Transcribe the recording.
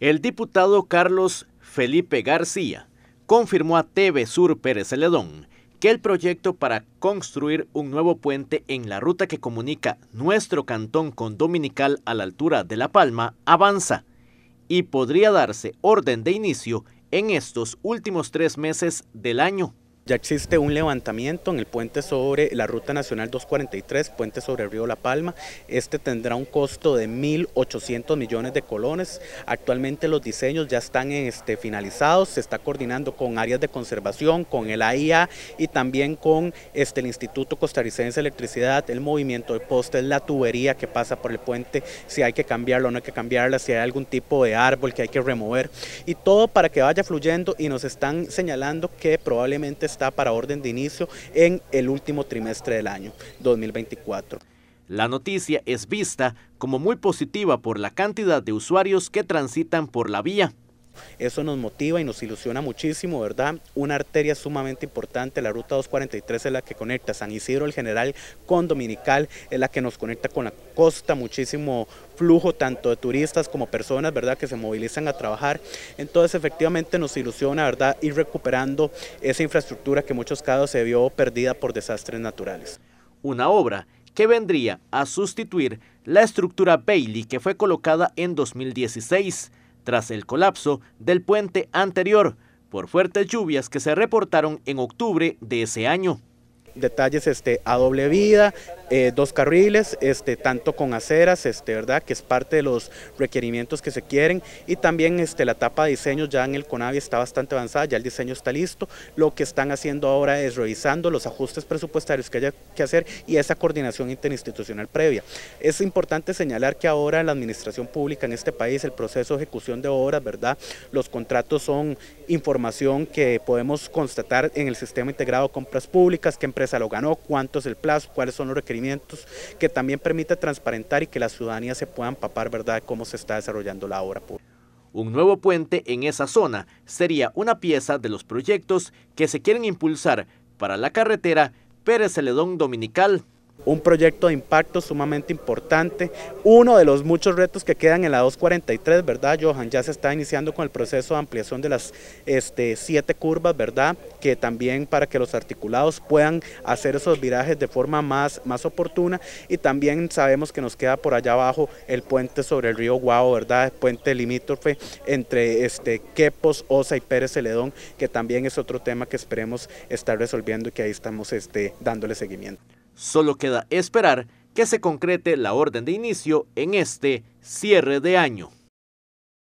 El diputado Carlos Felipe García confirmó a TV Sur Pérez Celedón que el proyecto para construir un nuevo puente en la ruta que comunica nuestro cantón con Dominical a la altura de La Palma avanza y podría darse orden de inicio en estos últimos tres meses del año. Ya existe un levantamiento en el puente sobre la Ruta Nacional 243, puente sobre el río La Palma. Este tendrá un costo de 1.800 millones de colones. Actualmente los diseños ya están este, finalizados, se está coordinando con áreas de conservación, con el AIA y también con este, el Instituto Costarricense de Electricidad, el movimiento de postes, la tubería que pasa por el puente, si hay que cambiarlo o no hay que cambiarla, si hay algún tipo de árbol que hay que remover y todo para que vaya fluyendo y nos están señalando que probablemente está para orden de inicio en el último trimestre del año 2024. La noticia es vista como muy positiva por la cantidad de usuarios que transitan por la vía, eso nos motiva y nos ilusiona muchísimo, ¿verdad? Una arteria sumamente importante, la ruta 243 es la que conecta San Isidro el General con Dominical, es la que nos conecta con la costa, muchísimo flujo tanto de turistas como personas, ¿verdad? Que se movilizan a trabajar. Entonces, efectivamente nos ilusiona, ¿verdad? Ir recuperando esa infraestructura que en muchos casos se vio perdida por desastres naturales. Una obra que vendría a sustituir la estructura Bailey que fue colocada en 2016 tras el colapso del puente anterior por fuertes lluvias que se reportaron en octubre de ese año detalles este, a doble vida, eh, dos carriles, este, tanto con aceras, este, ¿verdad? que es parte de los requerimientos que se quieren, y también este, la etapa de diseño ya en el CONAVI está bastante avanzada, ya el diseño está listo, lo que están haciendo ahora es revisando los ajustes presupuestarios que haya que hacer y esa coordinación interinstitucional previa. Es importante señalar que ahora la administración pública en este país, el proceso de ejecución de obras, ¿verdad? los contratos son información que podemos constatar en el sistema integrado de compras públicas, qué empresa lo ganó, cuánto es el plazo, cuáles son los requerimientos que también permite transparentar y que la ciudadanía se pueda empapar, ¿verdad?, cómo se está desarrollando la obra Un nuevo puente en esa zona sería una pieza de los proyectos que se quieren impulsar para la carretera Pérez Celedón Dominical un proyecto de impacto sumamente importante, uno de los muchos retos que quedan en la 243, ¿verdad, Johan? Ya se está iniciando con el proceso de ampliación de las este, siete curvas, ¿verdad? Que también para que los articulados puedan hacer esos virajes de forma más, más oportuna y también sabemos que nos queda por allá abajo el puente sobre el río Guau, ¿verdad? El puente limítrofe entre este, Quepos, Osa y Pérez Celedón, que también es otro tema que esperemos estar resolviendo y que ahí estamos este, dándole seguimiento. Solo queda esperar que se concrete la orden de inicio en este cierre de año.